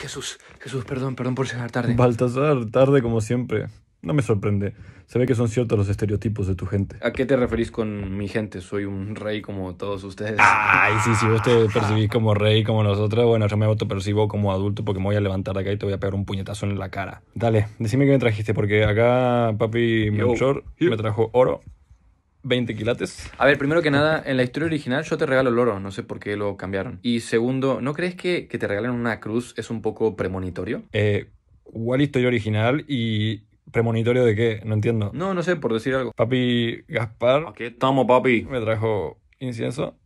Jesús, Jesús, perdón, perdón por llegar tarde. Baltasar, tarde como siempre. No me sorprende. Se ve que son ciertos los estereotipos de tu gente. ¿A qué te referís con mi gente? Soy un rey como todos ustedes. Ay, sí, si sí, vos te ah. percibís como rey como nosotros, bueno, yo me autopercibo como adulto porque me voy a levantar de acá y te voy a pegar un puñetazo en la cara. Dale, decime qué me trajiste porque acá papi Melchor me trajo oro 20 quilates. A ver, primero que nada, en la historia original yo te regalo el oro, no sé por qué lo cambiaron. Y segundo, ¿no crees que, que te regalen una cruz es un poco premonitorio? Eh, ¿Cuál historia original y premonitorio de qué? No entiendo. No, no sé, por decir algo. Papi Gaspar. Aquí estamos, papi. Me trajo incienso.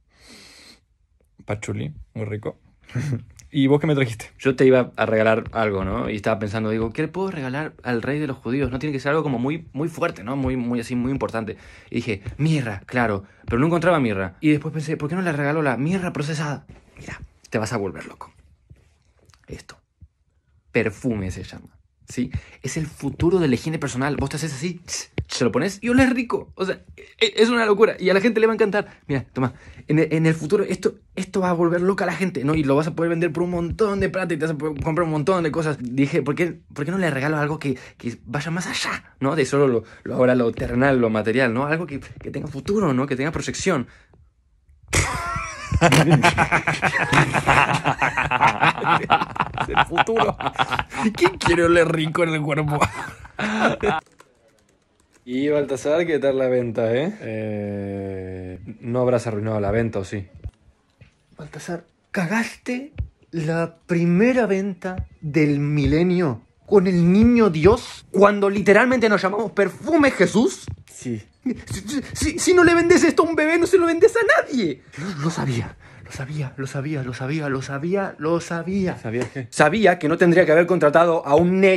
Pachuli, muy rico. ¿Y vos qué me trajiste? Yo te iba a regalar algo, ¿no? Y estaba pensando, digo, ¿qué le puedo regalar al rey de los judíos? No tiene que ser algo como muy, muy fuerte, ¿no? Muy, muy así, muy importante. Y dije, mirra, claro, pero no encontraba mirra. Y después pensé, ¿por qué no le regaló la mirra procesada? Mira, te vas a volver loco. Esto. Perfume se llama, ¿sí? Es el futuro de la higiene personal. Vos te haces así, se lo pones y es rico. O sea, e, es una locura. Y a la gente le va a encantar. Mira, toma. En el, en el, futuro esto, esto va a volver loca a la gente, ¿no? Y lo vas a poder vender por un montón de plata y te vas a poder comprar un montón de cosas. Dije, ¿por qué, por qué no le regalo algo que, que, vaya más allá, ¿no? De solo lo, lo ahora lo terrenal, lo material, ¿no? Algo que, que tenga futuro, ¿no? Que tenga proyección. el futuro. ¿Quién quiere oler rico en el cuerpo? Y Baltasar, ¿qué tal la venta, eh? eh? No habrás arruinado la venta, ¿o sí? Baltasar, cagaste la primera venta del milenio con el niño Dios cuando literalmente nos llamamos perfume Jesús. Sí. Si, no le vendes esto a un bebé, no se lo vendes a nadie. Lo, sabía. Lo sabía, lo sabía, lo sabía, lo sabía, lo sabía. ¿Sabía qué? Sabía que no tendría que haber contratado a un negro.